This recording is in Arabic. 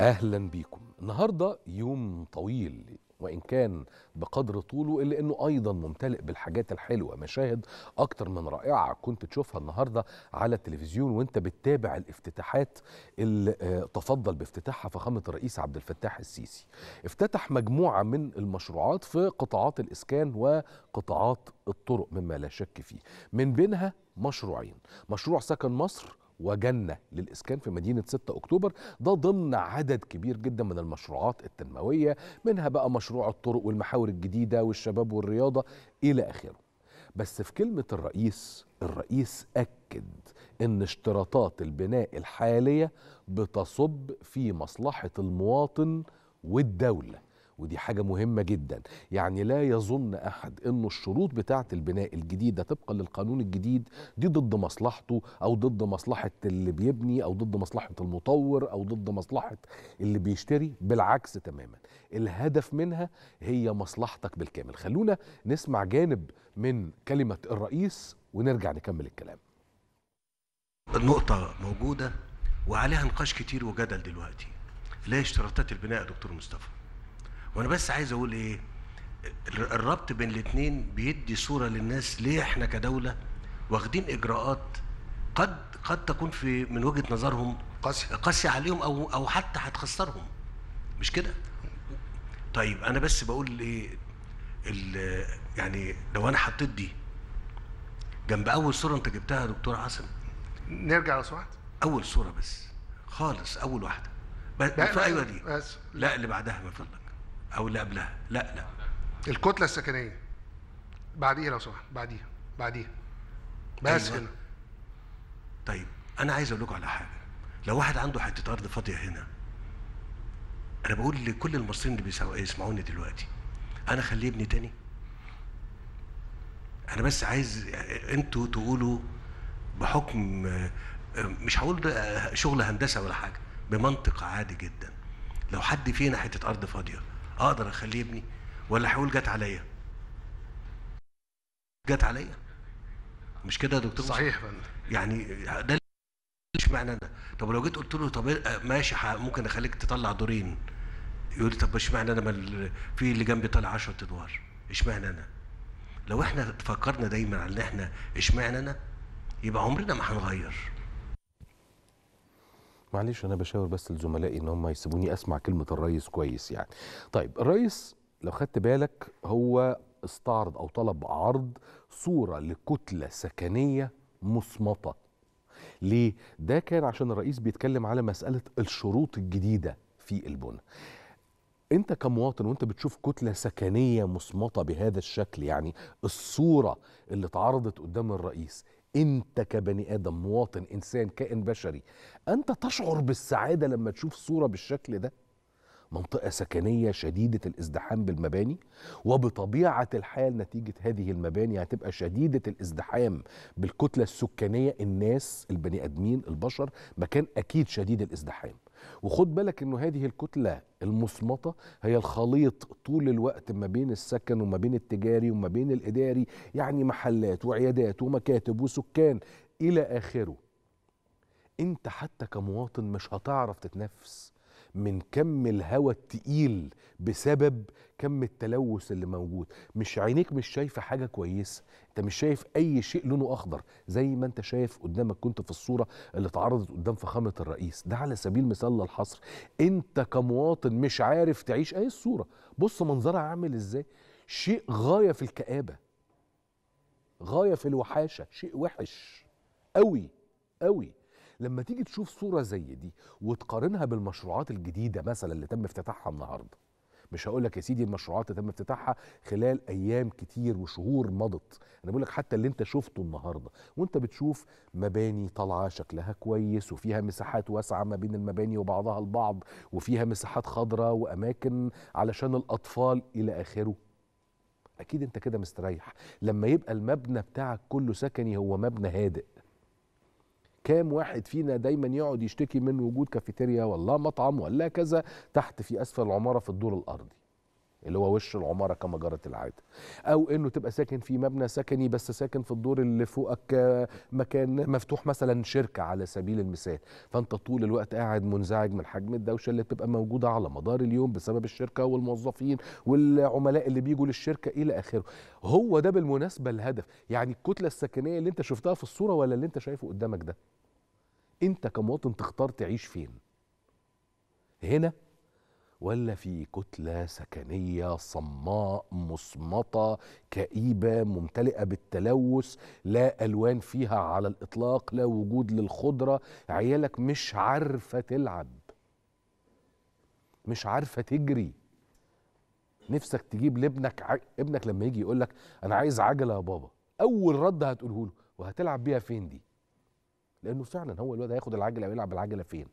اهلا بيكم النهارده يوم طويل وان كان بقدر طوله الا انه ايضا ممتلئ بالحاجات الحلوه مشاهد اكتر من رائعه كنت تشوفها النهارده على التلفزيون وانت بتتابع الافتتاحات اللي آه، تفضل بافتتاحها فخامه الرئيس عبد الفتاح السيسي افتتح مجموعه من المشروعات في قطاعات الاسكان وقطاعات الطرق مما لا شك فيه من بينها مشروعين مشروع سكن مصر وجنة للإسكان في مدينة 6 أكتوبر ده ضمن عدد كبير جدا من المشروعات التنموية منها بقى مشروع الطرق والمحاور الجديدة والشباب والرياضة إلى آخره بس في كلمة الرئيس الرئيس أكد أن اشتراطات البناء الحالية بتصب في مصلحة المواطن والدولة ودي حاجة مهمة جدا يعني لا يظن أحد أنه الشروط بتاعة البناء الجديدة طبقا للقانون الجديد دي ضد مصلحته أو ضد مصلحة اللي بيبني أو ضد مصلحة المطور أو ضد مصلحة اللي بيشتري بالعكس تماما الهدف منها هي مصلحتك بالكامل خلونا نسمع جانب من كلمة الرئيس ونرجع نكمل الكلام النقطة موجودة وعليها نقاش كتير وجدل دلوقتي لا اشتراطات البناء يا دكتور مصطفى وانا بس عايز اقول ايه الربط بين الاثنين بيدي صوره للناس ليه احنا كدوله واخدين اجراءات قد قد تكون في من وجهه نظرهم قاسيه قاسيه عليهم او او حتى هتخسرهم مش كده طيب انا بس بقول ايه يعني لو انا حطيت دي جنب اول صوره انت جبتها يا دكتور عاصم نرجع لو اول صوره بس خالص اول واحده بس ايوه دي بس لا اللي بعدها ما فضلك او اللي قبلها لا لا الكتله السكنيه بعديها لو سمحت بعديها بعديها بس أيوة. هنا طيب انا عايز اقول لكم على حاجه لو واحد عنده حته ارض فاضيه هنا انا بقول لكل المصريين اللي بيسمعوني دلوقتي انا خليه ابني تاني انا بس عايز انتوا تقولوا بحكم مش هقول شغل هندسه ولا حاجه بمنطق عادي جدا لو حد فينا حته ارض فاضيه اقدر اخليه ابني ولا هقول جت عليا جت عليا مش كده يا دكتور صحيح يعني ده مش معنى انا طب لو جيت قلت له طب إيه، ماشي ممكن اخليك تطلع دورين يقول لي طب اشمعنى انا في اللي جنبي طالع 10 ادوار اشمعنى انا لو احنا فكرنا دايما على ان احنا اشمعنى انا يبقى عمرنا ما هنغير معلش انا بشاور بس لزملائي ان هم يسيبوني اسمع كلمه الرئيس كويس يعني طيب الرئيس لو خدت بالك هو استعرض او طلب عرض صوره لكتله سكنيه مصمته ليه ده كان عشان الرئيس بيتكلم على مساله الشروط الجديده في البنى انت كمواطن وانت بتشوف كتله سكنيه مصمته بهذا الشكل يعني الصوره اللي اتعرضت قدام الرئيس انت كبني ادم مواطن انسان كائن بشري انت تشعر بالسعاده لما تشوف صوره بالشكل ده منطقه سكنيه شديده الازدحام بالمباني وبطبيعه الحال نتيجه هذه المباني هتبقى شديده الازدحام بالكتله السكانيه الناس البني ادمين البشر مكان اكيد شديد الازدحام وخد بالك انه هذه الكتله المصمطه هي الخليط طول الوقت ما بين السكن وما بين التجاري وما بين الاداري يعني محلات وعيادات ومكاتب وسكان الى اخره انت حتى كمواطن مش هتعرف تتنفس من كم الهواء التقيل بسبب كم التلوث اللي موجود مش عينيك مش شايفه حاجه كويسه انت مش شايف اي شيء لونه اخضر زي ما انت شايف قدامك كنت في الصوره اللي اتعرضت قدام فخامه الرئيس ده على سبيل المثال للحصر انت كمواطن مش عارف تعيش اي الصوره بص منظرها عامل ازاي شيء غايه في الكابه غايه في الوحاشه شيء وحش قوي قوي لما تيجي تشوف صوره زي دي وتقارنها بالمشروعات الجديده مثلا اللي تم افتتاحها النهارده مش هقول لك يا سيدي المشروعات اللي تم افتتاحها خلال ايام كتير وشهور مضت انا بقول لك حتى اللي انت شفته النهارده وانت بتشوف مباني طالعه شكلها كويس وفيها مساحات واسعه ما بين المباني وبعضها البعض وفيها مساحات خضراء واماكن علشان الاطفال الى اخره اكيد انت كده مستريح لما يبقى المبنى بتاعك كله سكني هو مبنى هادئ كام واحد فينا دايما يقعد يشتكي من وجود كافيتيريا ولا مطعم ولا كذا تحت في اسفل العماره في الدور الارضي اللي هو وش العماره كما جرت العاده او انه تبقى ساكن في مبنى سكني بس ساكن في الدور اللي فوقك آه، مكان مفتوح مثلا شركه على سبيل المثال فانت طول الوقت قاعد منزعج من حجم الدوشه اللي بتبقى موجوده على مدار اليوم بسبب الشركه والموظفين والعملاء اللي بيجوا للشركه الى اخره هو ده بالمناسبه الهدف يعني الكتله السكنيه اللي انت شفتها في الصوره ولا اللي انت شايفه قدامك ده انت كمواطن تختار تعيش فين هنا ولا في كتلة سكنية صماء مصمطة كئيبة ممتلئة بالتلوث لا ألوان فيها على الإطلاق لا وجود للخضرة عيالك مش عارفة تلعب مش عارفة تجري نفسك تجيب لابنك ع... ابنك لما يجي يقولك أنا عايز عجلة يا بابا أول رد هتقوله له وهتلعب بيها فين دي لانه فعلا هو الواد هياخد العجله ويلعب العجله فين